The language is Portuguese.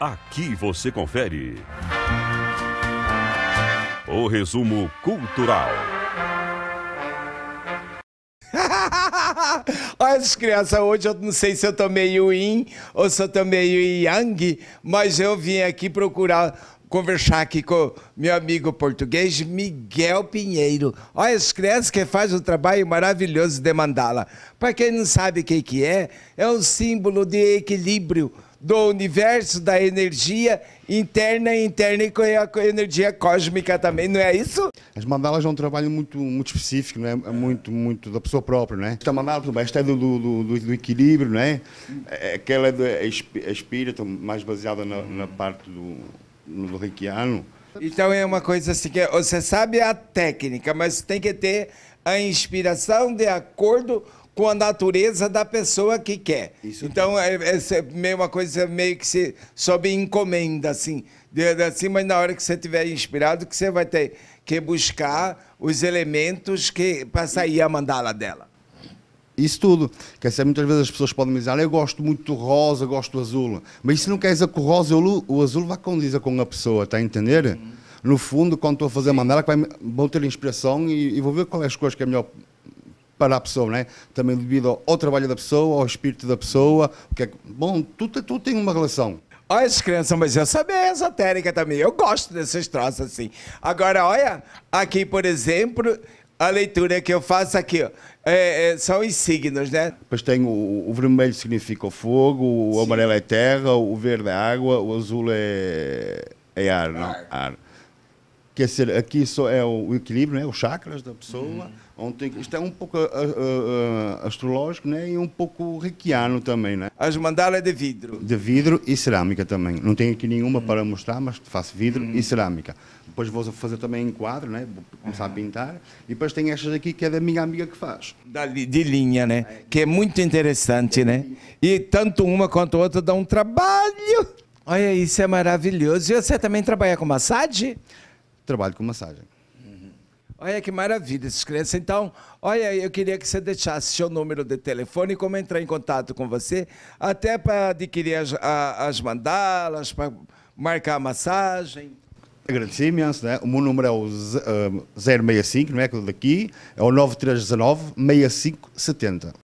Aqui você confere. O resumo cultural. Olha as crianças, hoje eu não sei se eu tô meio yin ou se eu tô meio yang, mas eu vim aqui procurar conversar aqui com meu amigo português Miguel Pinheiro. Olha as crianças que faz um trabalho maravilhoso de mandala. Para quem não sabe o que é, é um símbolo de equilíbrio do universo, da energia interna e interna e com a energia cósmica também, não é isso? As mandalas é um trabalho muito, muito específico, não é? é muito, muito da pessoa própria, não é? Esta mandala, tudo bem, esta é do, do, do, do equilíbrio, não é? é aquela é do, é, é então, mais baseada na, na parte do, do reikiano. Então é uma coisa assim que é, você sabe a técnica, mas tem que ter a inspiração de acordo com com a natureza da pessoa que quer. Isso então, é, é, meio uma coisa meio que se sob encomenda, assim. De, de, assim, mas na hora que você estiver inspirado, que você vai ter que buscar os elementos que para sair a mandala dela. Isso tudo. Quer dizer, muitas vezes as pessoas podem me dizer, ah, eu gosto muito do rosa, gosto do azul. Mas isso não quer dizer que o rosa ou o azul vai condizer com a pessoa, está a entender? Uhum. No fundo, quando estou a fazer a mandala, vão ter inspiração e, e vou ver quais é as coisas que é melhor para a pessoa, não é? Também devido ao trabalho da pessoa, ao espírito da pessoa, porque é, bom, tudo, tudo tem uma relação. Olha as crianças, mas eu sabia é esotérica também. Eu gosto desses troços assim. Agora, olha, aqui, por exemplo, a leitura que eu faço aqui, ó, é, é, são os signos, né? Pois tem o, o vermelho significa o fogo, o Sim. amarelo é terra, o verde é água, o azul é, é ar, ar. não? Ar que ser aqui só é o equilíbrio, né? os chakras da pessoa. Uhum. Onde tem, isto é um pouco uh, uh, astrológico né? e um pouco reikiano também. Né? As mandalas é de vidro. De vidro e cerâmica também. Não tenho aqui nenhuma uhum. para mostrar, mas faço vidro uhum. e cerâmica. Depois vou fazer também quadro, né? vou começar a uhum. pintar. E depois tem estas aqui que é da minha amiga que faz. Da, de linha, né? É. Que é muito interessante, é. né? E tanto uma quanto a outra dá um trabalho. Olha, isso é maravilhoso. E você também trabalha com massagem? trabalho com massagem. Uhum. Olha que maravilha, essas crianças. Então, olha, eu queria que você deixasse seu número de telefone, como entrar em contato com você, até para adquirir as, a, as mandalas, para marcar a massagem. Agradecer né? O meu número é o uh, ah, 065, não é? aquele daqui, é o 9319 6570.